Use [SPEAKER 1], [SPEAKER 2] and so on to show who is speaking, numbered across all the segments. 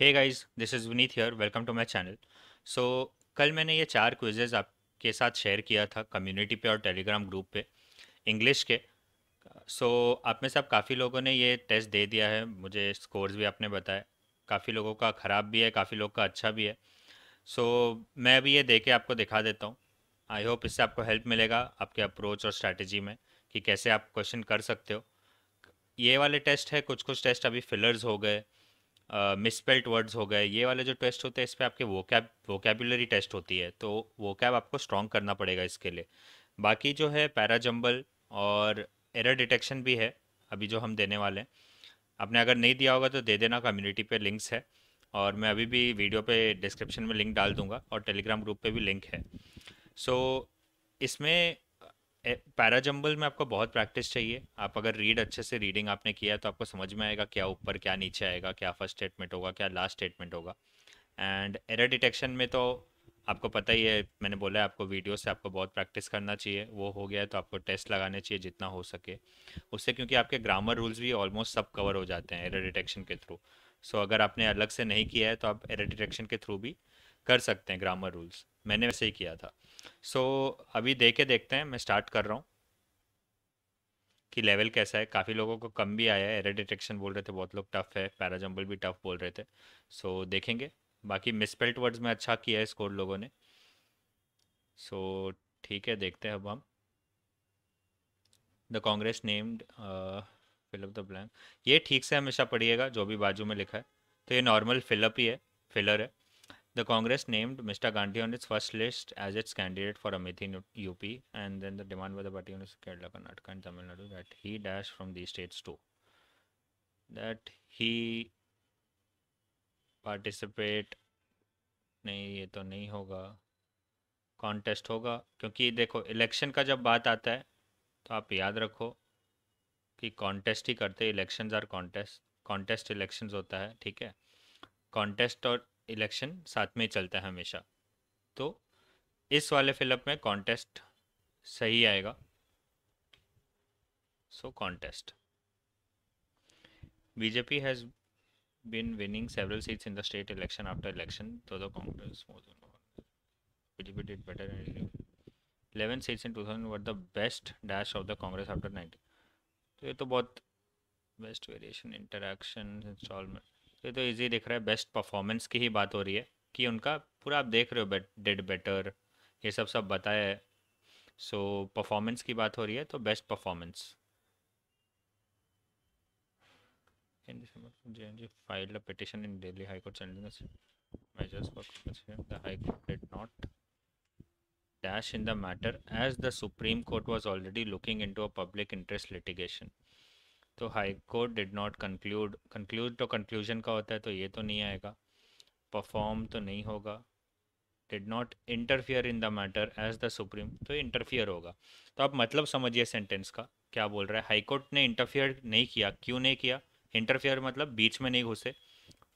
[SPEAKER 1] Hey guys this is Vineet here welcome to my channel so कल मैंने ये चार क्विजेज़ आपके साथ शेयर किया था कम्युनिटी पे और टेलीग्राम ग्रुप पे इंग्लिश के सो so, आप में से आप काफ़ी लोगों ने ये टेस्ट दे दिया है मुझे स्कोर्स भी आपने बताए काफ़ी लोगों का ख़राब भी है काफ़ी लोग का अच्छा भी है सो so, मैं अभी ये दे के आपको दिखा देता हूँ आई होप इससे आपको हेल्प मिलेगा आपके अप्रोच और स्ट्रैटेजी में कि कैसे आप क्वेश्चन कर सकते हो ये वाले टेस्ट है कुछ कुछ टेस्ट अभी फिलर्स हो गए मिसपेल्ट uh, वर्ड्स हो गए ये वाले जो टेस्ट होते हैं इस पर आपके वोकैब वोकेबुलरी टेस्ट होती है तो वोकैब आपको स्ट्रॉन्ग करना पड़ेगा इसके लिए बाकी जो है पैराजम्बल और एरर डिटेक्शन भी है अभी जो हम देने वाले हैं आपने अगर नहीं दिया होगा तो दे देना कम्युनिटी पे लिंक्स है और मैं अभी भी वीडियो पे डिस्क्रिप्शन में लिंक डाल दूंगा और टेलीग्राम ग्रुप पे भी लिंक है सो so, इसमें पैराजम्बल में आपको बहुत प्रैक्टिस चाहिए आप अगर रीड अच्छे से रीडिंग आपने किया है तो आपको समझ में आएगा क्या ऊपर क्या नीचे आएगा क्या फर्स्ट स्टेटमेंट होगा क्या लास्ट स्टेटमेंट होगा एंड एरर डिटेक्शन में तो आपको पता ही है मैंने बोला है आपको वीडियो से आपको बहुत प्रैक्टिस करना चाहिए वो हो गया है तो आपको टेस्ट लगाने चाहिए जितना हो सके उससे क्योंकि आपके ग्रामर रूल्स भी ऑलमोस्ट सब कवर हो जाते हैं एरर डिटेक्शन के थ्रू सो so, अगर आपने अलग से नहीं किया है तो आप एरर डिटेक्शन के थ्रू भी कर सकते हैं ग्रामर रूल्स मैंने वैसे ही किया था सो so, अभी दे के देखते हैं मैं स्टार्ट कर रहा हूँ कि लेवल कैसा है काफ़ी लोगों को कम भी आया है एरर डिटेक्शन बोल रहे थे बहुत लोग टफ है पैराजम्बल भी टफ बोल रहे थे सो so, देखेंगे बाकी मिसपेल्ट वर्ड्स में अच्छा किया है स्कोर लोगों ने सो so, ठीक है देखते हैं अब हम the Congress named fill up the blank ये ठीक से हमेशा पढ़िएगा जो भी बाजू में लिखा है तो ये नॉर्मल फिलअप ही है फिलर है The Congress named Mr. Gandhi on its first list as its candidate for Amethi UP, and then the demand by the party on Kerala, Karnataka, and Tamil Nadu that he dash from these states too. That he participate नहीं ये तो नहीं होगा contest होगा क्योंकि देखो election का जब बात आता है तो आप याद रखो कि कॉन्टेस्ट ही करते elections are contest contest elections होता है ठीक है कॉन्टेस्ट और इलेक्शन साथ में चलता है हमेशा तो इस वाले फिलअप में कॉन्टेस्ट सही आएगा so contest BJP has been winning several seats in the state election after election तो the Congress BJP did better in eleven seats in two thousand were the best dash of the Congress after nineteen तो ये तो बहुत best variation interaction instalment तो ये तो easy दिख रहा है बेस्ट परफॉर्मेंस की ही बात हो रही है कि उनका पूरा आप देख रहे हो बेट डिड बेटर ये सब सब बताया है सो परफॉर्मेंस की बात हो रही है तो best performance In December, JNG filed a petition in Delhi High Court challenging the measures for consideration. The High Court did not dash in the matter as the Supreme Court was already looking into a public interest litigation. तो high court did not conclude conclude तो conclusion का होता है तो ये तो नहीं आएगा परफॉर्म तो नहीं होगा did not interfere in the matter as the supreme तो इंटरफियर होगा तो आप मतलब समझिए सेंटेंस का क्या बोल रहा है हाई कोर्ट ने इंटरफियर नहीं किया क्यों नहीं किया इंटरफियर मतलब बीच में नहीं घुसे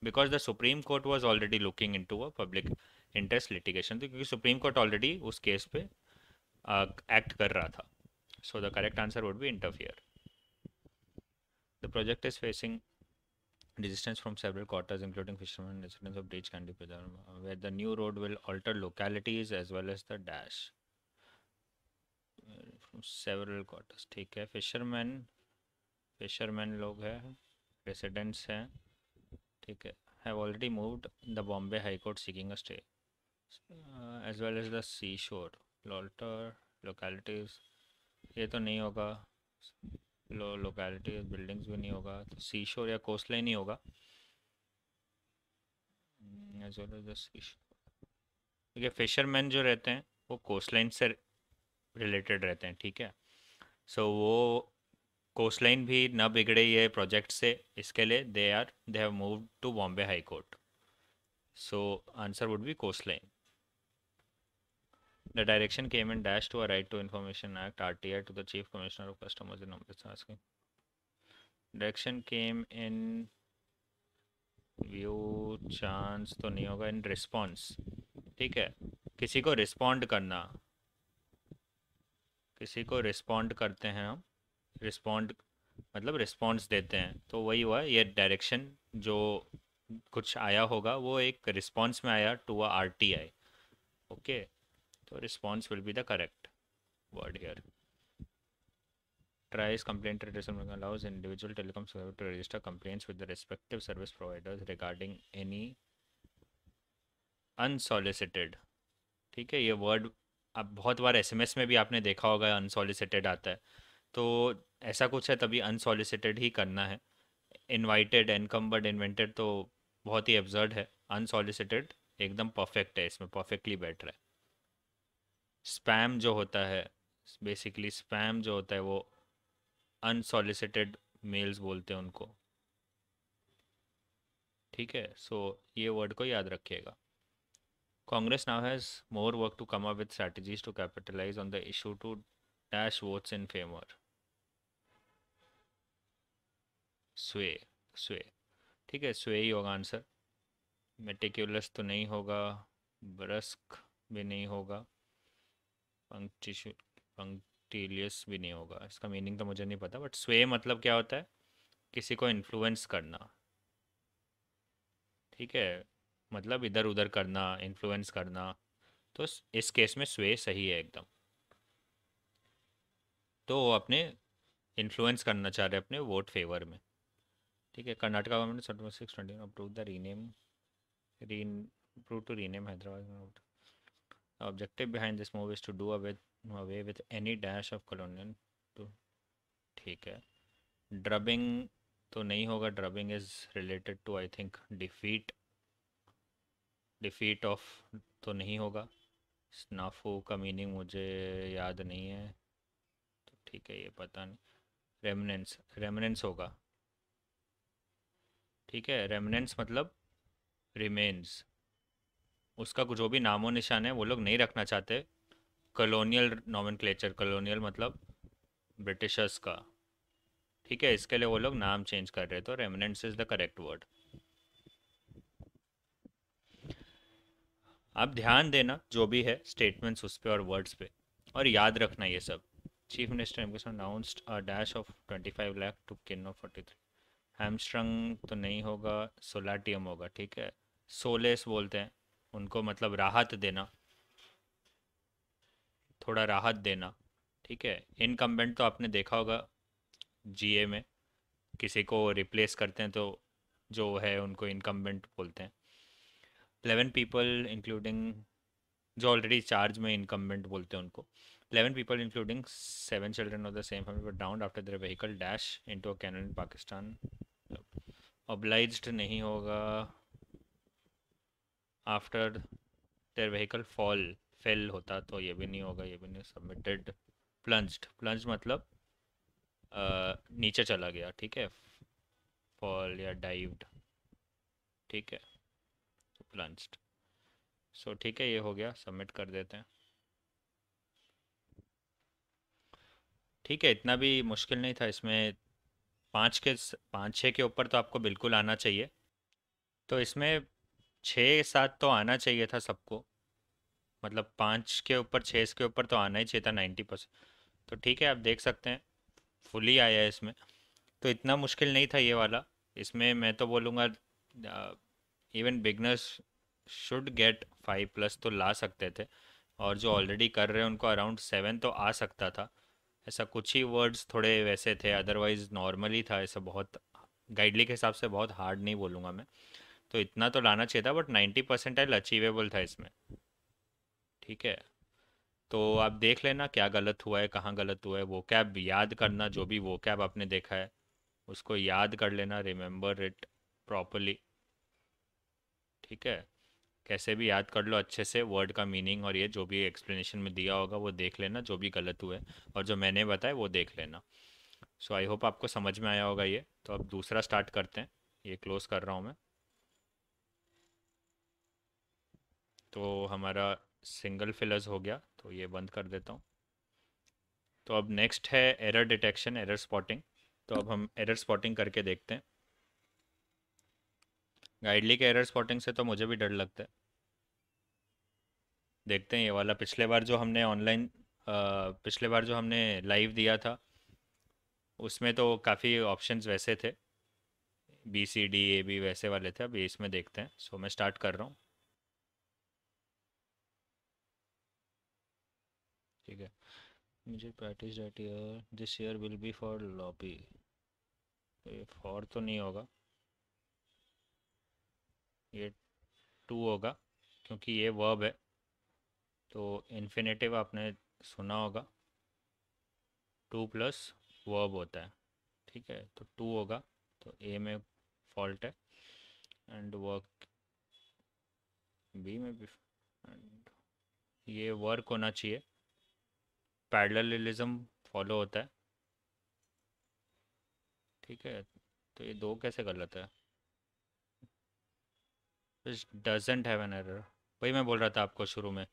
[SPEAKER 1] because the supreme court was already looking into a public interest litigation तो क्योंकि सुप्रीम कोर्ट ऑलरेडी उस केस पे एक्ट uh, कर रहा था so the correct answer would be interfere The project is facing resistance from several quarters, including fishermen, residents of Breach Candy Preserve, where the new road will alter localities as well as the dash. From several quarters, ठीक है fishermen, fishermen लोग हैं residents हैं ठीक है have already moved the Bombay High Court seeking a stay. Uh, as well as the seashore, लॉल्टर localities ये तो नहीं होगा लो लोकेलिटी बिल्डिंग्स भी नहीं होगा तो सी शोर या कोस्ट लाइन ही होगा ठीक है फिशरमैन जो रहते हैं वो कोस्ट लाइन से रिलेटेड रहते हैं ठीक है सो so, वो कोस्ट लाइन भी ना बिगड़े ये प्रोजेक्ट से इसके लिए they are they have move to Bombay high court so answer would be coast line The direction came in dash to a Right to Information Act (RTI) to the Chief Commissioner of customers in Ombudsman asking. Direction came in view chance तो नहीं होगा in response ठीक है किसी को respond करना किसी को रिस्पॉन्ड करते हैं हम रिस्पॉन्ड मतलब रिस्पॉन्स देते हैं तो वही हुआ ये डायरेक्शन जो कुछ आया होगा वो एक रिस्पॉन्स में आया to R T I okay तो response will be the correct word here tries complain allows individual telecom service to register complains with respective service providers regarding any unsolicited ठीक है ये वर्ड अब बहुत बार एस एम एस में भी आपने देखा होगा अनसॉलिसिटेड आता है तो ऐसा कुछ है तभी अनसॉलिसिटेड ही करना है इनवाइटेड एनकम्बर्ड इन्वेंटेड तो बहुत ही एब्जर्ड है अनसॉलिसिटेड एकदम परफेक्ट है इसमें परफेक्टली बेटर है स्पैम जो होता है बेसिकली स्पैम जो होता है वो अनसॉलिसिटेड मेल्स बोलते हैं उनको ठीक है सो so, ये वर्ड को याद रखिएगा Congress now has more work to come up with strategies to capitalise on the issue to dash votes in favour sway sway ठीक है स्वे ही होगा आंसर मेटिक्यूलस तो नहीं होगा ब्रस्क भी नहीं होगा पंक्टिलियस भी नहीं होगा इसका मीनिंग तो मुझे नहीं पता बट स्वे मतलब क्या होता है किसी को इन्फ्लुएंस करना ठीक है मतलब इधर उधर करना इन्फ्लुएंस करना तो इस केस में स्वे सही है एकदम तो वो अपने इन्फ्लुएंस करना चाह रहे अपने वोट फेवर में ठीक है Karnataka government six twenty approve the rename रीन approve to rename Hyderabad The objective behind this move is to do away, away with any dash of colonial to ठीक है ड्रबिंग तो नहीं होगा drubbing is related to I think defeat defeat of तो नहीं होगा स्नाफो का मीनिंग मुझे याद नहीं है तो ठीक है ये पता नहीं रेमनेंस रेमनेंस होगा ठीक है रेमनेंस मतलब रिमेन्स उसका जो भी नामो निशान है वो लोग नहीं रखना चाहते कलोनियल नॉमन कलोनियल मतलब ब्रिटिशर्स का ठीक है इसके लिए वो लोग नाम चेंज कर रहे तो remnants is the correct word आप ध्यान देना जो भी है स्टेटमेंट्स उस पर और वर्ड्स पे और याद रखना ये सब chief minister announced a dash of five lakh to kin of three hamstrung तो नहीं होगा सोलाटियम होगा ठीक है सोलेस बोलते हैं उनको मतलब राहत देना थोड़ा राहत देना ठीक है इनकम्बेंट तो आपने देखा होगा जीए में किसी को रिप्लेस करते हैं तो जो है उनको इनकम्बेंट बोलते हैं एलेवन पीपल इंक्लूडिंग जो ऑलरेडी चार्ज में इनकम्बेंट बोलते हैं उनको eleven people including seven children of the same family but down after their vehicle dash into can in Pakistan obliged नहीं होगा after their vehicle fall fail होता तो ये भी नहीं होगा ये भी नहीं सबमिटेड प्लंज्ड प्लंज मतलब आ, नीचे चला गया ठीक है फॉल या डाइव्ड ठीक है तो प्लंज्ड सो ठीक है ये हो गया सबमिट कर देते हैं ठीक है इतना भी मुश्किल नहीं था इसमें पाँच के पाँच छः के ऊपर तो आपको बिल्कुल आना चाहिए तो इसमें छः सात तो आना चाहिए था सबको मतलब पाँच के ऊपर छः के ऊपर तो आना ही चाहिए था नाइन्टी परसेंट तो ठीक है आप देख सकते हैं फुली आया है इसमें तो इतना मुश्किल नहीं था ये वाला इसमें मैं तो बोलूँगा even beginners should get five plus तो ला सकते थे और जो हम्म। ऑलरेडी कर रहे हैं उनको अराउंड सेवन तो आ सकता था ऐसा कुछ ही वर्ड्स थोड़े वैसे थे अदरवाइज़ नॉर्मली था ऐसा बहुत गाइडली के हिसाब से बहुत हार्ड नहीं बोलूँगा मैं तो इतना तो लाना चाहिए था बट नाइन्टी परसेंटाइल अचीवेबल था इसमें ठीक है तो आप देख लेना क्या गलत हुआ है कहाँ गलत हुआ है वो कैब याद करना जो भी वो कैब आपने देखा है उसको याद कर लेना रिमेंबर इट प्रॉपरली ठीक है कैसे भी याद कर लो अच्छे से वर्ड का मीनिंग और ये जो भी एक्सप्लेनेशन में दिया होगा वो देख लेना जो भी गलत हुआ है और जो मैंने बताया वो देख लेना सो आई होप आपको समझ में आया होगा ये तो अब दूसरा स्टार्ट करते हैं ये क्लोज़ कर रहा हूँ मैं तो हमारा सिंगल फिलर्स हो गया तो ये बंद कर देता हूँ तो अब नेक्स्ट है एरर डिटेक्शन एरर स्पॉटिंग तो अब हम एरर स्पॉटिंग करके देखते हैं गाइडली के एरर स्पॉटिंग से तो मुझे भी डर लगता है देखते हैं ये वाला पिछले बार जो हमने ऑनलाइन पिछले बार जो हमने लाइव दिया था उसमें तो काफ़ी ऑप्शंस वैसे थे B C D A B वैसे वाले थे अब इसमें देखते हैं सो मैं स्टार्ट कर रहा हूँ ठीक है मुझे practice date year this year will be for lobby ये फॉर तो नहीं होगा ये टू होगा क्योंकि ये वर्ब है तो इन्फिनेटिव आपने सुना होगा टू प्लस वर्ब होता है ठीक है तो टू होगा तो ए में फॉल्ट है एंड वर्क बी में भी एंड ये वर्क होना चाहिए पैरलिज्म फॉलो होता है ठीक है तो ये दो कैसे गलत है डजेंट हैव एन एरर वही मैं बोल रहा था आपको शुरू में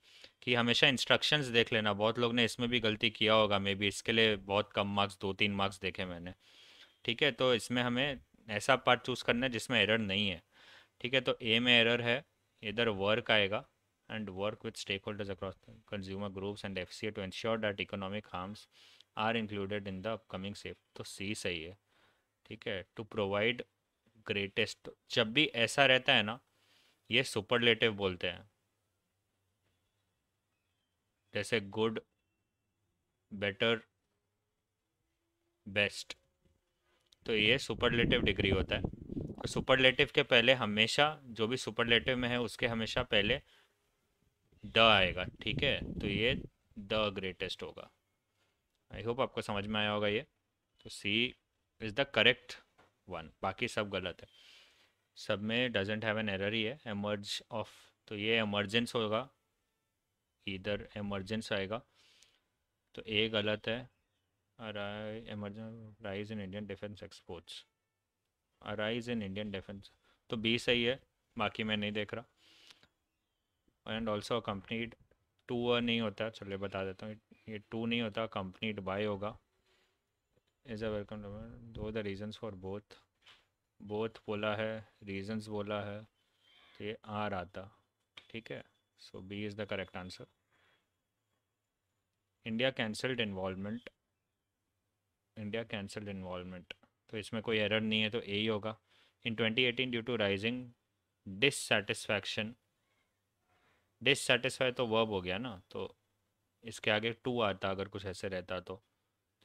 [SPEAKER 1] कि हमेशा इंस्ट्रक्शंस देख लेना बहुत लोग ने इसमें भी गलती किया होगा मे बी इसके लिए बहुत कम मार्क्स दो तीन मार्क्स देखे मैंने ठीक है तो इसमें हमें ऐसा पार्ट चूज़ करना है जिसमें एरर नहीं है ठीक है तो ए में एरर है इधर वर्क आएगा and work with stakeholders across consumer groups and FCA to ensure that economic harms are included in the upcoming safe तो सी सही है ठीक है टू प्रोवाइड ग्रेटेस्ट जब भी ऐसा रहता है ना ये सुपरलेटिव बोलते हैं जैसे गुड बेटर बेस्ट तो ये सुपरलेटिव डिग्री होता है सुपरलेटिव तो के पहले हमेशा जो भी सुपरलेटिव में है उसके हमेशा पहले द आएगा ठीक है तो ये द ग्रेटेस्ट होगा आई होप आपको समझ में आया होगा ये तो C is the correct one बाकी सब गलत है सब में डजेंट हैव एन एरर ही है एमर्ज ऑफ तो ये एमरजेंस होगा इधर एमरजेंस आएगा तो ए गलत है rise in Indian defence exports arise in Indian defence तो बी सही है बाकी मैं नहीं देख रहा एंड ऑल्सो कंपनीड टू नहीं होता चलिए बता देता हूँ ये टू नहीं होता कंपनीड बाय होगा is a welcome though the reasons for both both बोला है रीजन्स बोला है तो ये आर आता ठीक है so B is the correct answer India cancelled involvement India cancelled involvement तो इसमें कोई एरर नहीं है तो ए ही होगा in 2018 due to rising dissatisfaction dissatisfy तो वर्ब हो गया ना तो इसके आगे टू आता अगर कुछ ऐसे रहता तो,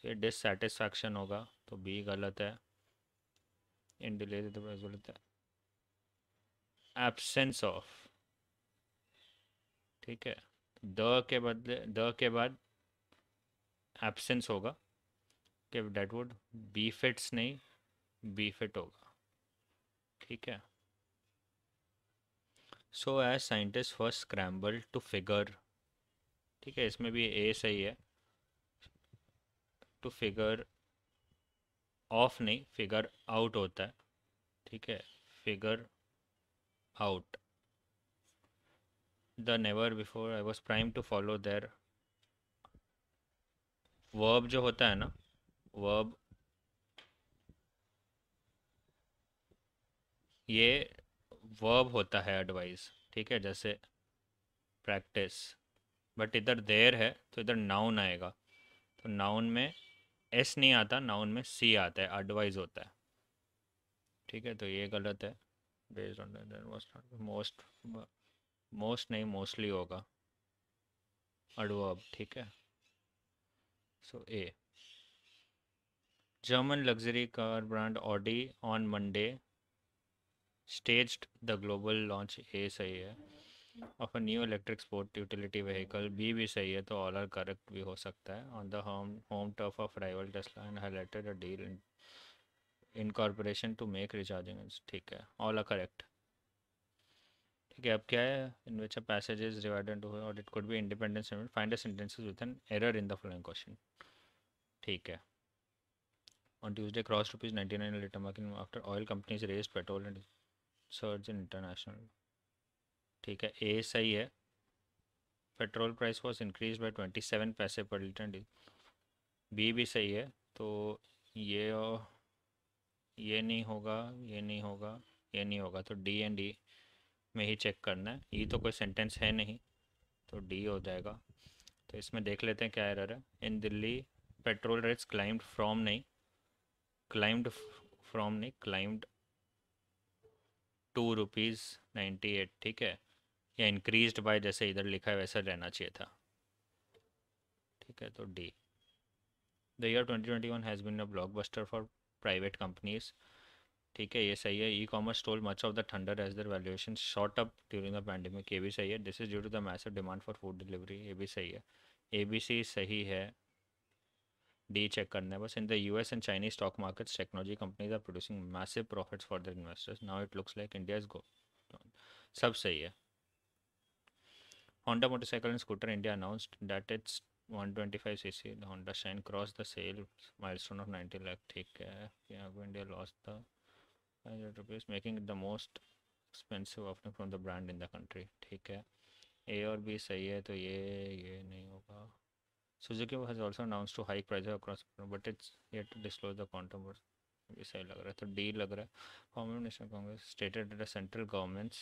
[SPEAKER 1] तो ये डिससेटिस्फैक्शन होगा तो बी गलत है इन डिले गलत है एबसेंस ऑफ ठीक है द के बदले द के बाद एबसेंस होगा कि डेट वुड बी फिट्स नहीं बी फिट होगा ठीक है so as scientist first scramble to figure ठीक है इसमें भी ए सही है टू फिगर ऑफ नहीं फिगर आउट होता है ठीक है figure out the never before I was prime to follow their verb जो होता है ना वर्ब ये वर्ब होता है एडवाइस ठीक है जैसे प्रैक्टिस बट इधर देर है तो इधर नाउन आएगा तो नाउन में एस नहीं आता नाउन में सी आता है एडवाइज होता है ठीक है तो ये गलत है बेस्ड ऑन मोस्ट मोस्ट नहीं मोस्टली होगा अडवर्ब ठीक है so A German luxury car brand Audi on Monday staged the global launch A सही है of a new electric sport utility vehicle B भी सही है तो all are correct भी हो सकता है on the home home turf of rival Tesla and highlighted a deal in incorporation to make recharging ठीक है all are correct ठीक है अब क्या है in which a passage is divided into or it could be independent sentence find the sentences with an error in the following question ठीक है on Tuesday crossed rupees 99 a litre mark after oil companies raised petrol and surge international ठीक है A सही है petrol price was increase by twenty seven paise per litre B भी सही है तो ये ये नहीं होगा ये नहीं होगा ये नहीं होगा तो डी एंड ई में ही चेक करना है ई e तो कोई सेंटेंस है नहीं तो डी हो जाएगा तो इसमें देख लेते हैं क्या एरर है in Delhi petrol rates climbed from नहीं क्लाइम्ड फ्रॉम नहीं climbed to rupees ninety eight ठीक है या इंक्रीज्ड बाय जैसे इधर लिखा है वैसा रहना चाहिए था ठीक है तो D the year twenty twenty one has been a buster for private companies ठीक है ये सही है e commerce toll much of the thunder as their valuation shot up during the pandemic ये भी सही है this is due to the massive demand for food delivery ये भी सही है ए बी सी सही है डी चेक करने बस in the U S and Chinese stock markets technology companies are producing massive profits for the investors now it looks like India is go सब सही है Honda motorcycle and scooter India announced that it's one twenty five C C the Honda Shine cross the sale milestone of ninety lakh ठीक है India loss the hundred rupees making the most expensive of from the brand in the country ठीक है ए और B सही है तो ये ये नहीं होगा Suzuki has also announced to hike prices across, but it's yet disclose the quantum quantum. ऐसा ही लग रहा है तो डी लग रहा है common national Congress stated the central governments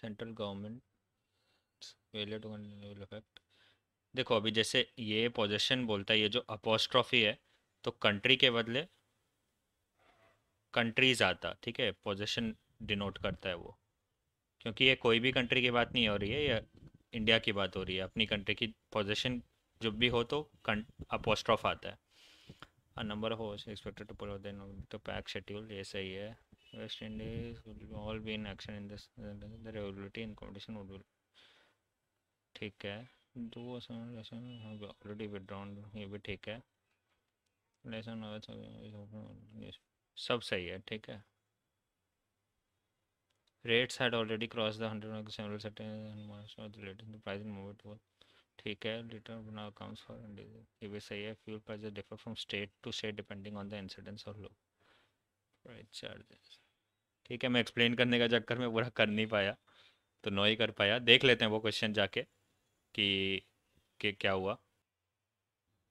[SPEAKER 1] central government वेलियर टू कंटिन्यू इफेक्ट देखो अभी जैसे ये पोजेशन बोलता है ये जो अपोस्ट्रॉफी है तो कंट्री के बदले कंट्रीज आता ठीक है पोजेशन डिनोट करता है वो क्योंकि ये कोई भी कंट्री की बात नहीं हो रही है ये इंडिया की बात हो रही है अपनी कंट्री की पोजिशन जब भी हो तो अपोस्ट आता है नंबर हो एक्सपेक्टेड टू पुल देन तो पैक शेड्यूल ये सही है West Indies all be in action in disability in competition ठीक है दो ऑलरेडी विदड्रॉन ये भी ठीक है सब सही है ठीक है rates had already cross the hundred mark several certain months ठीक है लीटर बना अकाउंट फॉर ये भी सही है fuel price differ from state to state depending on the incidence और लो प्राइस चार्जेस ठीक है मैं एक्सप्लेन करने का चक्कर में पूरा कर नहीं पाया तो नो ही कर पाया देख लेते हैं वो क्वेश्चन जाके कि, के क्या हुआ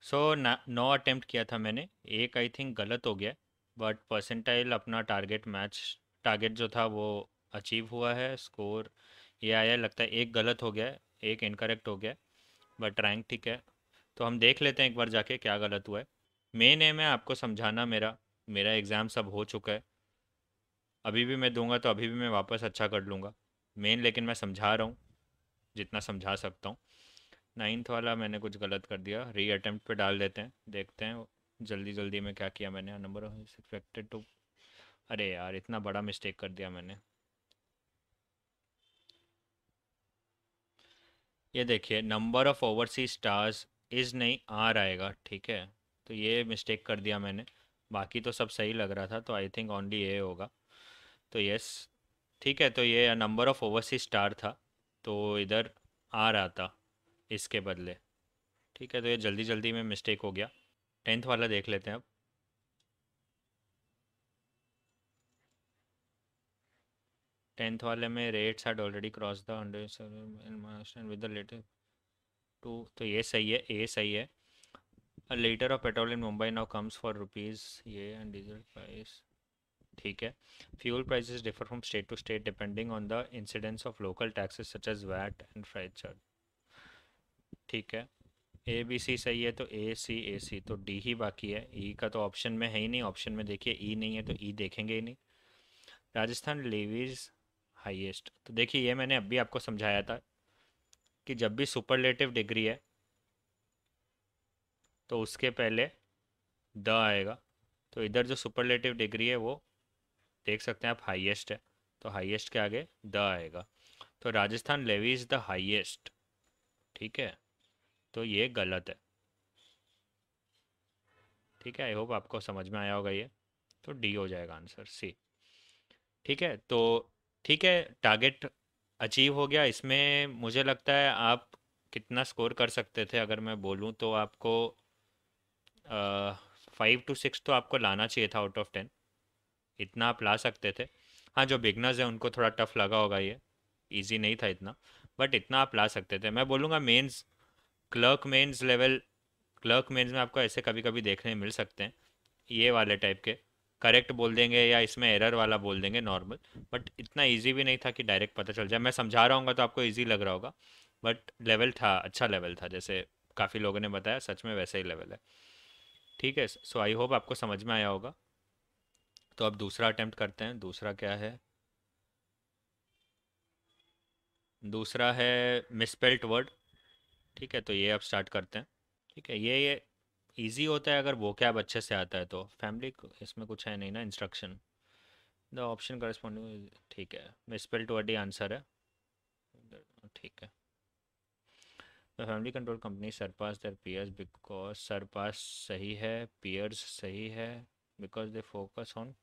[SPEAKER 1] सो so, नौ अटेम्प्ट किया था मैंने एक आई थिंक गलत हो गया बट परसेंटाइल अपना टारगेट मैच टारगेट जो था वो अचीव हुआ है स्कोर ये आया लगता है एक गलत हो गया है एक इनकरेक्ट हो गया है बट रैंक ठीक है तो हम देख लेते हैं एक बार जाके क्या गलत हुआ है मेन एम है आपको समझाना मेरा मेरा एग्ज़ाम सब हो चुका है अभी भी मैं दूंगा तो अभी भी मैं वापस अच्छा कर लूँगा मेन लेकिन मैं समझा रहा हूँ जितना समझा सकता हूँ नाइन्थ वाला मैंने कुछ गलत कर दिया री अटैम्प्ट डाल देते हैं देखते हैं जल्दी जल्दी में क्या किया मैंने नंबर एक्सपेक्टेड टू अरे यार इतना बड़ा मिस्टेक कर दिया मैंने ये देखिए number of oversea stars is नहीं आ आएगा ठीक है तो ये मिस्टेक कर दिया मैंने बाकी तो सब सही लग रहा था तो आई थिंक ओनली ए होगा तो यस ठीक है तो ये नंबर ऑफ ओवरसी स्टार था तो इधर आ रहा था इसके बदले ठीक है तो ये जल्दी जल्दी में मिस्टेक हो गया टेंथ वाला देख लेते हैं अब टेंथ वाले में rates had already cross the hundred with the letter to तो ये सही है ए सही है a litre of petrol in Mumbai now comes for rupees ये एंड डीजल प्राइस ठीक है fuel price differ from state to state depending on the incidence of local taxes such as VAT and fried charge ठीक है A B C सही है तो ए सी ए सी तो D ही बाकी है ई e का तो ऑप्शन में है ही नहीं ऑप्शन में देखिए ई e नहीं है तो ई e देखेंगे ही नहीं राजस्थान लेवीज़ हाईएस्ट तो देखिए ये मैंने अभी आपको समझाया था कि जब भी सुपरलेटिव डिग्री है तो उसके पहले द आएगा तो इधर जो सुपरलेटिव डिग्री है वो देख सकते हैं आप हाईएस्ट है तो हाईएस्ट के आगे द आएगा तो Rajasthan levy is the highest ठीक है तो ये गलत है ठीक है आई होप आपको समझ में आया होगा ये तो डी हो जाएगा आंसर सी ठीक है तो ठीक है टारगेट अचीव हो गया इसमें मुझे लगता है आप कितना स्कोर कर सकते थे अगर मैं बोलूँ तो आपको फाइव टू सिक्स तो आपको लाना चाहिए था आउट ऑफ टेन इतना आप ला सकते थे हाँ जो बिगनर्स हैं उनको थोड़ा टफ लगा होगा ये इजी नहीं था इतना बट इतना आप ला सकते थे मैं बोलूँगा mains clerk mains level clerk mains में आपको ऐसे कभी कभी देखने मिल सकते हैं ये वाले टाइप के करेक्ट बोल देंगे या इसमें एरर वाला बोल देंगे नॉर्मल बट इतना ईजी भी नहीं था कि डायरेक्ट पता चल जाए मैं समझा रहा हूँ तो आपको ईजी लग रहा होगा बट लेवल था अच्छा लेवल था जैसे काफ़ी लोगों ने बताया सच में वैसा ही लेवल है ठीक है सो आई होप आपको समझ में आया होगा तो अब दूसरा अटैम्प्ट करते हैं दूसरा क्या है दूसरा है मिसपेल्ट वर्ड ठीक है तो ये अब स्टार्ट करते हैं ठीक है ये ये ईजी होता है अगर वो कैब अच्छे से आता है तो फैमिली इसमें कुछ है नहीं ना इंस्ट्रक्शन द ऑप्शन करस्पॉन्डिंग ठीक है मिसपेल टू अडी आंसर है ठीक है the family control company surpass their peers because surpass सही है पीयर्स सही है because they focus on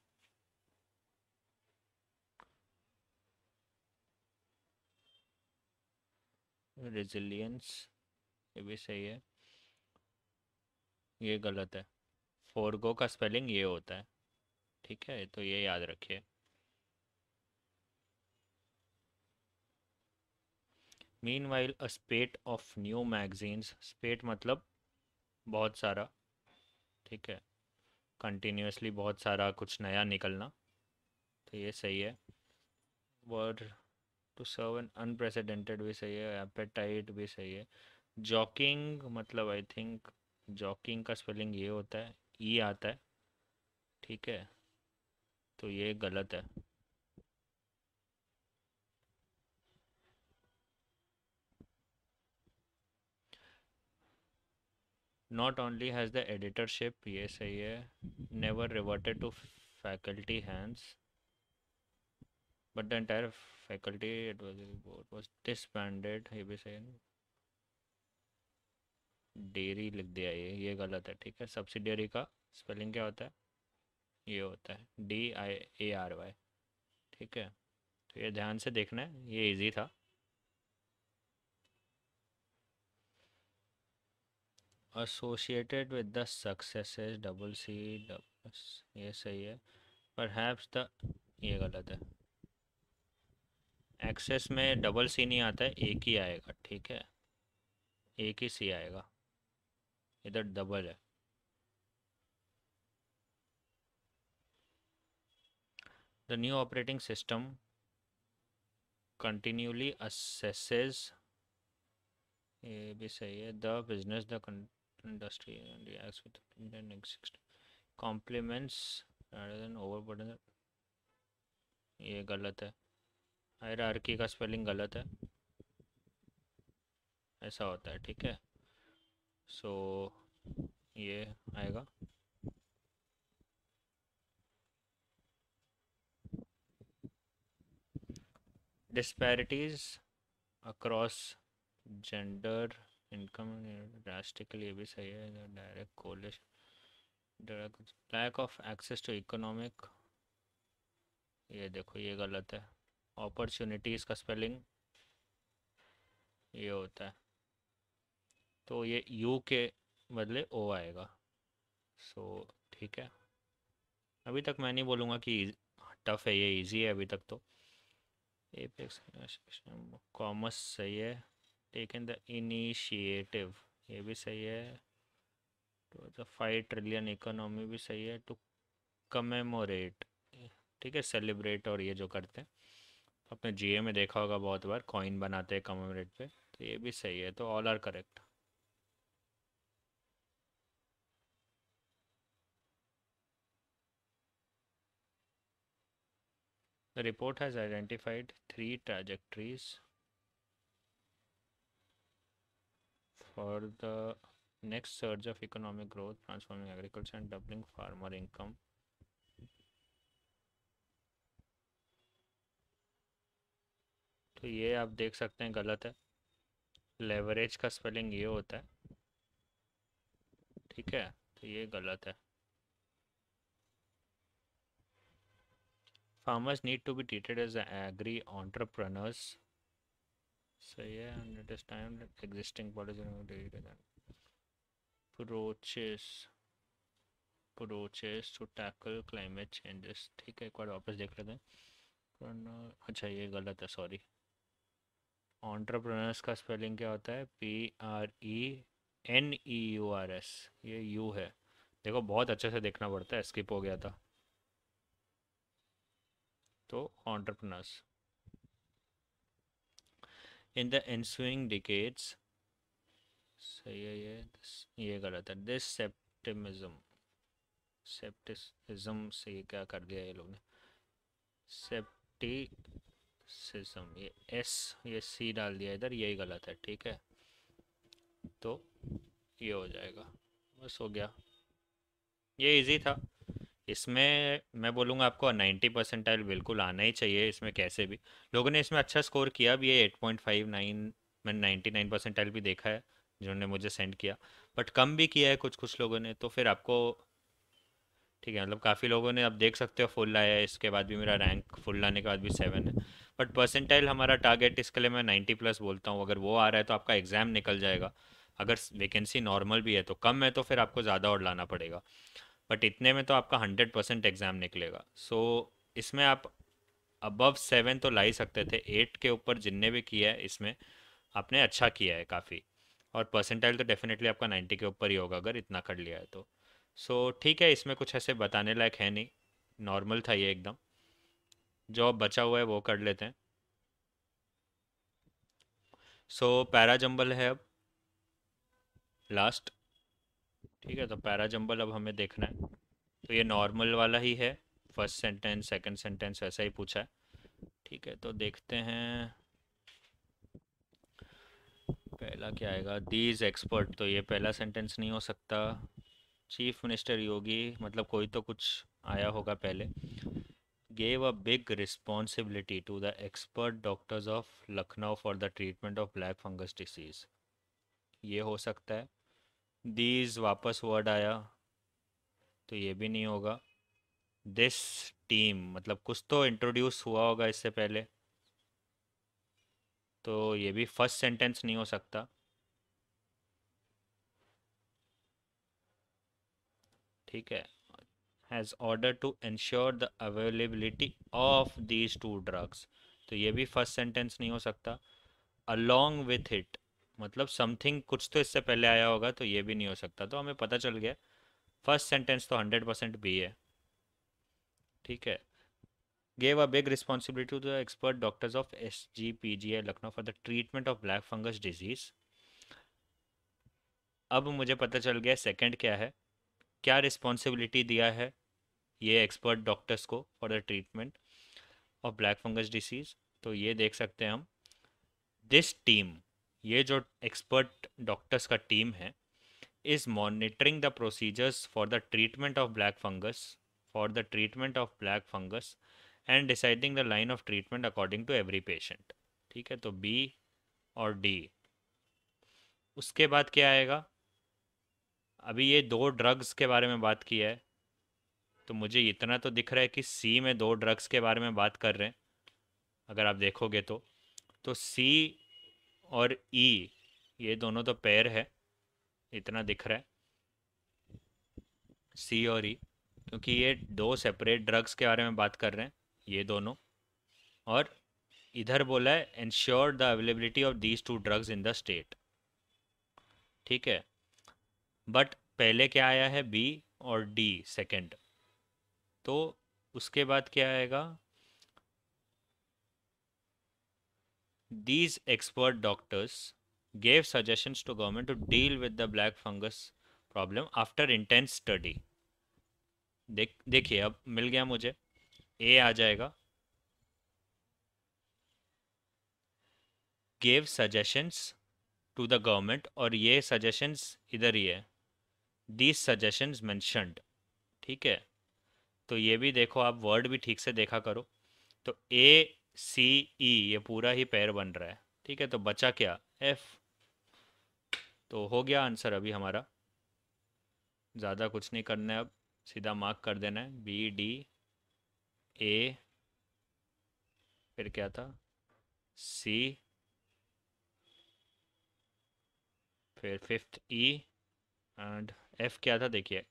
[SPEAKER 1] resilience ये भी सही है ये गलत है फोरगो का स्पेलिंग ये होता है ठीक है तो ये याद रखिए meanwhile a spate of new magazines spate मतलब बहुत सारा ठीक है कंटिन्यूसली बहुत सारा कुछ नया निकलना तो ये सही है word to serve an unprecedented भी सही है एपेटाइट भी सही है जॉकिंग मतलब आई थिंक जॉकिंग का स्पेलिंग ये होता है ई आता है ठीक है तो ये गलत है not only has the editorship ये सही है never reverted to faculty hands but the entire faculty advisory board was disbanded ये भी सही है डेरी लिख दिया ये ये गलत है ठीक है सब्सिडियरी का स्पेलिंग क्या होता है ये होता है D I A R Y ठीक है तो ये ध्यान से देखना है ये इजी था associated with the success double C double ये सही है हैप्स द ये गलत है एक्सेस में डबल सी नहीं आता है एक ही आएगा ठीक है एक ही सी आएगा इधर डबल है the new operating system continuously assesses ये भी सही है the business the industry compliments overburden ये गलत है आयर का स्पेलिंग गलत है ऐसा होता है ठीक है सो so, ये आएगा disparities across gender income drastically ये भी सही है direct college direct lack of access to economic ये देखो ये गलत है अपॉर्चुनिटीज़ का स्पेलिंग ये होता है तो ये यू के बदले ओ आएगा सो so, ठीक है अभी तक मैं नहीं बोलूँगा कि टफ़ है ये इजी है अभी तक तो एपेक्स कॉमर्स सही है टेकन द इनिशिएटिव ये भी सही है तो द फाइव ट्रिलियन इकोनॉमी भी सही है टू कमेमोरेट ठीक है सेलिब्रेट और ये जो करते हैं अपने जीए में देखा होगा बहुत बार कॉइन बनाते हैं कमेमोरेट पे तो ये भी सही है तो all are correct The report has identified three trajectories for the next surge of economic growth, transforming agriculture and doubling farmer income. तो ये आप देख सकते हैं गलत है लेवरेज का स्पेलिंग ये होता है ठीक है तो ये गलत है farmers need to be treated as agri entrepreneurs so yeah and it is time that existing policy approaches approaches to tackle climate changes ठीक है एक बार वापस देख लेते हैं अच्छा ये गलत है सॉरी ऑन्टरप्रनर्स का स्पेलिंग क्या होता है P R E N E U R S ये यू है देखो बहुत अच्छे से देखना पड़ता है स्किप हो गया था तो entrepreneurs. In the ensuing decades, सही है ये ये गलत है दिस सेप्टिमिज्म सेप्टिसिज्म से ये क्या कर दिया ये लोग ने सेप्टिसिज्म ये एस ये सी डाल दिया इधर यही गलत है ठीक है तो ये हो जाएगा बस हो गया ये इजी था इसमें मैं बोलूँगा आपको नाइन्टी परसेंटाइल बिल्कुल आना ही चाहिए इसमें कैसे भी लोगों ने इसमें अच्छा स्कोर किया भी है एट पॉइंट फाइव नाइन मैंने नाइन्टी नाइन परसेंटाइल भी देखा है जिन्होंने मुझे सेंड किया बट कम भी किया है कुछ कुछ लोगों ने तो फिर आपको ठीक है मतलब काफ़ी लोगों ने आप देख सकते हो फुल आया है इसके बाद भी मेरा रैंक फुल लाने के बाद भी सेवन है बट परसेंटाइल हमारा टारगेट इसके लिए मैं नाइन्टी प्लस बोलता हूँ अगर वो आ रहा है तो आपका एग्ज़ाम निकल जाएगा अगर वैकेंसी नॉर्मल भी है तो कम है तो फिर आपको ज़्यादा और लाना पड़ेगा बट इतने में तो आपका हंड्रेड परसेंट एग्ज़ाम निकलेगा सो so, इसमें आप अबव सेवन तो ला ही सकते थे एट के ऊपर जिनने भी किया है इसमें आपने अच्छा किया है काफ़ी और परसेंटाइल तो डेफिनेटली आपका नाइन्टी के ऊपर ही होगा अगर इतना कर लिया है तो सो so, ठीक है इसमें कुछ ऐसे बताने लायक है नहीं नॉर्मल था ये एकदम जो अब बचा हुआ है वो कर लेते हैं सो so, पैरा जंबल है अब लास्ट ठीक है तो पैरा जंबल अब हमें देखना है तो ये नॉर्मल वाला ही है फर्स्ट सेंटेंस सेकंड सेंटेंस ऐसा ही पूछा है ठीक है तो देखते हैं पहला क्या आएगा दीज एक्सपर्ट तो ये पहला सेंटेंस नहीं हो सकता चीफ मिनिस्टर योगी मतलब कोई तो कुछ आया होगा पहले gave a big responsibility to the expert doctors of Lucknow for the treatment of black fungus disease ये हो सकता है दीज वापस वर्ड आया तो ये भी नहीं होगा दिस टीम मतलब कुछ तो इंट्रोड्यूस हुआ होगा इससे पहले तो ये भी फर्स्ट सेंटेंस नहीं हो सकता ठीक है has order to ensure the availability of these two drugs तो ये भी फर्स्ट सेंटेंस नहीं हो सकता अलॉन्ग विथ इट मतलब समथिंग कुछ तो इससे पहले आया होगा तो ये भी नहीं हो सकता तो हमें पता चल गया फर्स्ट सेंटेंस तो हंड्रेड परसेंट बी है ठीक है gave a big responsibility to the expert doctors of S G P G I Lucknow for the treatment of black fungus disease अब मुझे पता चल गया सेकेंड क्या है क्या रिस्पॉन्सिबिलिटी दिया है ये एक्सपर्ट डॉक्टर्स को for the treatment of black fungus disease तो ये देख सकते हैं हम दिस टीम ये जो एक्सपर्ट डॉक्टर्स का टीम है is monitoring the procedures for the treatment of black fungus for the treatment of black fungus and deciding the line of treatment according to every patient ठीक है तो B और D उसके बाद क्या आएगा अभी ये दो ड्रग्स के बारे में बात की है तो मुझे इतना तो दिख रहा है कि सी में दो ड्रग्स के बारे में बात कर रहे हैं अगर आप देखोगे तो तो सी और ई e, ये दोनों तो पैर है इतना दिख रहा है सी और ई e, क्योंकि ये दो सेपरेट ड्रग्स के बारे में बात कर रहे हैं ये दोनों और इधर बोला है ensure the availability of these two drugs in the state ठीक है बट पहले क्या आया है बी और डी सेकंड तो उसके बाद क्या आएगा these expert doctors gave suggestions to government to deal with the black fungus problem after intense study देख देखिए अब मिल गया मुझे ए आ जाएगा gave suggestions to the government और ये suggestions इधर ही है these suggestions mentioned ठीक है तो ये भी देखो आप word भी ठीक से देखा करो तो ए सी ई e, ये पूरा ही पैर बन रहा है ठीक है तो बचा क्या एफ तो हो गया आंसर अभी हमारा ज़्यादा कुछ नहीं करना है अब सीधा मार्क कर देना है बी डी ए फिर क्या था सी फिर फिफ्थ ई एंड एफ क्या था देखिए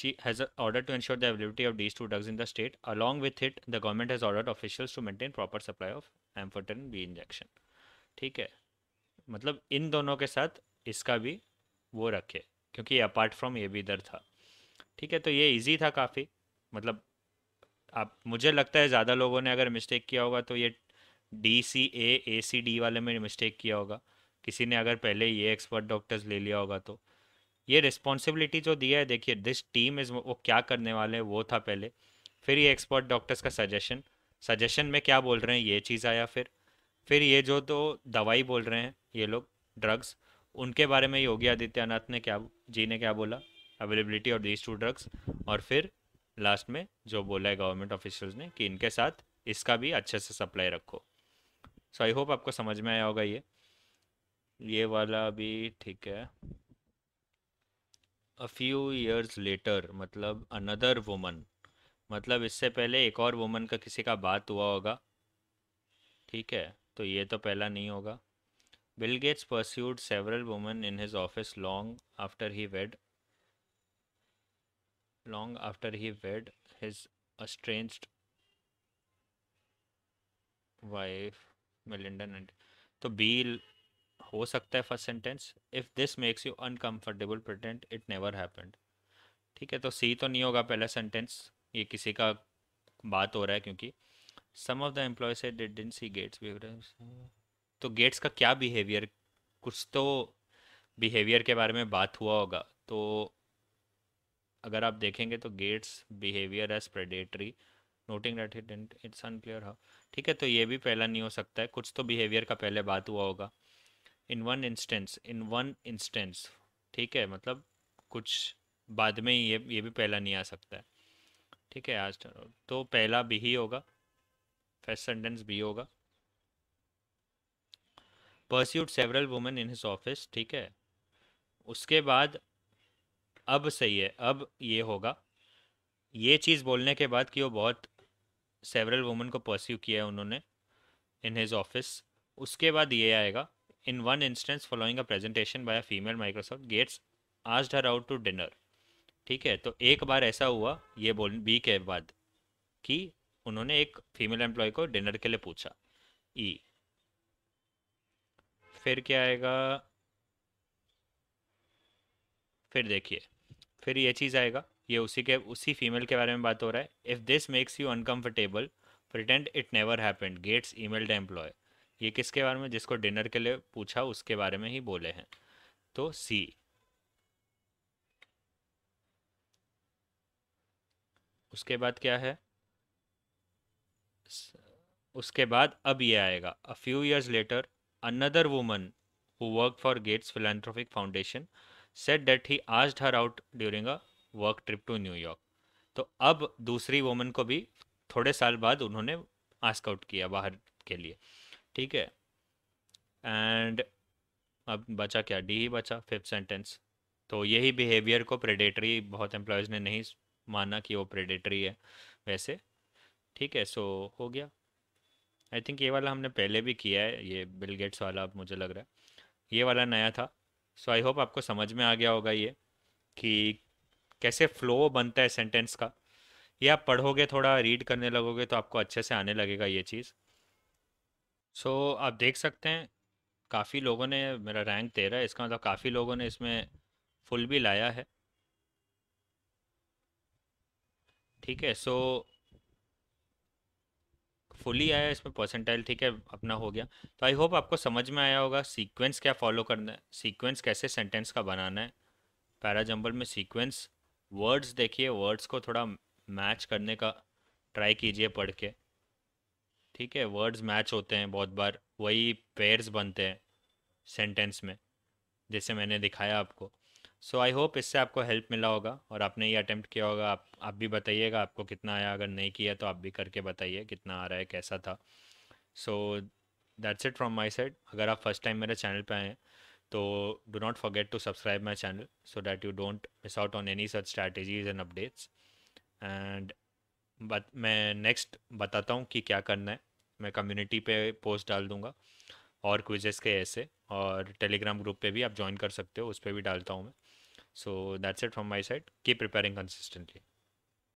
[SPEAKER 1] She has ordered to ensure the availability of these two drugs in the state. Along with it, the government has ordered officials to maintain proper supply of amphotericin B injection ठीक है मतलब इन दोनों के साथ इसका भी वो रखे क्योंकि अपार्ट फ्रॉम ये भी इधर था ठीक है तो ये इजी था काफ़ी मतलब आप मुझे लगता है ज़्यादा लोगों ने अगर मिस्टेक किया होगा तो ये डी सी ए ए सी डी वाले में मिस्टेक किया होगा किसी ने अगर पहले ये एक्सपर्ट डॉक्टर्स ले लिया होगा तो ये रिस्पॉन्सिबिलिटी जो दिया है देखिए दिस टीम इज वो क्या करने वाले हैं वो था पहले फिर ये एक्सपर्ट डॉक्टर्स का सजेशन सजेशन में क्या बोल रहे हैं ये चीज़ आया फिर फिर ये जो तो दवाई बोल रहे हैं ये लोग ड्रग्स उनके बारे में योगी आदित्यनाथ ने क्या जी ने क्या बोला availability of these two drugs और फिर लास्ट में जो बोला है गवर्नमेंट ऑफिशल्स ने कि इनके साथ इसका भी अच्छे से सप्लाई रखो सो आई होप आपको समझ में आया होगा ये ये वाला भी ठीक है अ फ्यू ईयर्स लेटर मतलब अनदर वुमन मतलब इससे पहले एक और वुमन का किसी का बात हुआ होगा ठीक है तो ये तो पहला नहीं होगा Bill Gates pursued several woman in his office long after he wed long after he wed his estranged wife Melinda and तो बी हो सकता है first sentence if this makes you uncomfortable pretend it never happened ठीक है तो सी तो नहीं होगा पहला सेंटेंस ये किसी का बात हो रहा है क्योंकि some of the employees didn't see gets तो गेट्स का क्या बिहेवियर कुछ तो बिहेवियर के बारे में बात हुआ होगा तो अगर आप देखेंगे तो Gates behavior as predatory noting that it it's unclear how ठीक है तो ये भी पहला नहीं हो सकता है कुछ तो बिहेवियर का पहले बात हुआ होगा in one instance in one instance ठीक है मतलब कुछ बाद में ये ये भी पहला नहीं आ सकता है ठीक है आज तो पहला भी ही होगा फर्स्ट सेंटेंस भी होगा pursued several women in his office ठीक है उसके बाद अब सही है अब ये होगा ये चीज़ बोलने के बाद कि वो बहुत सेवरल वुमेन को परस्यू किया है उन्होंने इन हिज ऑफिस उसके बाद ये आएगा In one instance, following a presentation by a female Microsoft, Gates asked her out to dinner. ठीक है तो एक बार ऐसा हुआ ये बोल बी के बाद कि उन्होंने एक फीमेल एम्प्लॉय को डिनर के लिए पूछा ई e. फिर क्या आएगा फिर देखिए फिर ये चीज़ आएगा ये उसी के उसी फीमेल के बारे में बात हो रहा है if this makes you uncomfortable pretend it never happened Gates emailed employ ये किसके बारे में जिसको डिनर के लिए पूछा उसके बारे में ही बोले हैं तो सी उसके बाद क्या है उसके बाद अब ये आएगा a few years later another woman who work for Gates philanthropic foundation set that he asked her out during a work trip to New York तो अब दूसरी वुमन को भी थोड़े साल बाद उन्होंने आस्क आउट किया बाहर के लिए ठीक है एंड अब बचा क्या डी ही बचा फिफ्थ सेंटेंस तो यही बिहेवियर को प्रेडेटरी बहुत एम्प्लॉयज़ ने नहीं माना कि वो प्रेडेटरी है वैसे ठीक है सो हो गया आई थिंक ये वाला हमने पहले भी किया है ये बिल गेट्स वाला अब मुझे लग रहा है ये वाला नया था सो आई होप आपको समझ में आ गया होगा ये कि कैसे फ्लो बनता है सेंटेंस का ये आप पढ़ोगे थोड़ा रीड करने लगोगे तो आपको अच्छे से आने लगेगा ये चीज़ सो so, आप देख सकते हैं काफ़ी लोगों ने मेरा रैंक तेरह है इसका मतलब काफ़ी लोगों ने इसमें फुल भी लाया है ठीक है सो फुली आया इसमें परसेंटाइल ठीक है अपना हो गया तो आई होप आपको समझ में आया होगा सीक्वेंस क्या फॉलो करना है सीक्वेंस कैसे सेंटेंस का बनाना है जंबल में सीक्वेंस वर्ड्स देखिए वर्ड्स को थोड़ा मैच करने का ट्राई कीजिए पढ़ के ठीक है वर्ड्स मैच होते हैं बहुत बार वही पेयर्स बनते हैं सेंटेंस में जैसे मैंने दिखाया आपको सो आई होप इससे आपको हेल्प मिला होगा और आपने ये अटैम्प्ट किया होगा आप आप भी बताइएगा आपको कितना आया अगर नहीं किया तो आप भी करके बताइए कितना आ रहा है कैसा था so that's it from my side अगर आप फर्स्ट टाइम मेरे चैनल पर आए हैं तो do not forget to subscribe my channel so that you don't miss out on any such strategies and updates and but मैं नेक्स्ट बताता हूँ कि क्या करना है मैं कम्युनिटी पे पोस्ट डाल दूंगा और क्विजेस के ऐसे और टेलीग्राम ग्रुप पे भी आप ज्वाइन कर सकते हो उस पर भी डालता हूँ मैं so that's it from my side keep preparing consistently